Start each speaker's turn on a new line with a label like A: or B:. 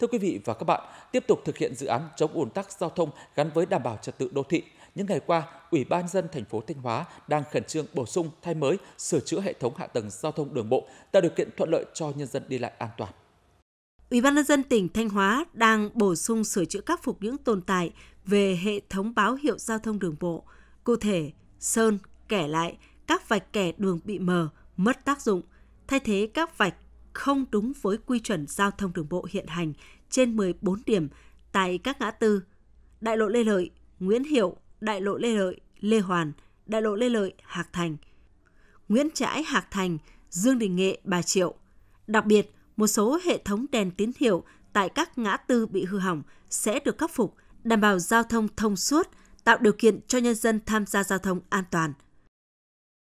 A: Thưa quý vị và các bạn, tiếp tục thực hiện dự án chống ùn tắc giao thông gắn với đảm bảo trật tự đô thị, những ngày qua, Ủy ban dân thành phố Thanh Hóa đang khẩn trương bổ sung, thay mới, sửa chữa hệ thống hạ tầng giao thông đường bộ, tạo điều kiện thuận lợi cho nhân dân đi lại an toàn. Ủy ban nhân dân
B: tỉnh Thanh Hóa đang bổ sung sửa chữa khắc phục những tồn tại về hệ thống báo hiệu giao thông đường bộ, cụ thể sơn, kẻ lại, các vạch kẻ đường bị mờ, mất tác dụng, thay thế các vạch không đúng với quy chuẩn giao thông đường bộ hiện hành trên 14 điểm tại các ngã tư Đại lộ Lê Lợi, Nguyễn Hiệu, Đại lộ Lê Lợi, Lê Hoàn, Đại lộ Lê Lợi, Hạc Thành, Nguyễn Trãi, Hạc Thành, Dương Đình Nghệ, Bà Triệu. Đặc biệt, một số hệ thống đèn tín hiệu tại các ngã tư bị hư hỏng sẽ được khắc phục, đảm bảo giao thông thông suốt, tạo điều kiện cho nhân dân tham gia giao thông an toàn –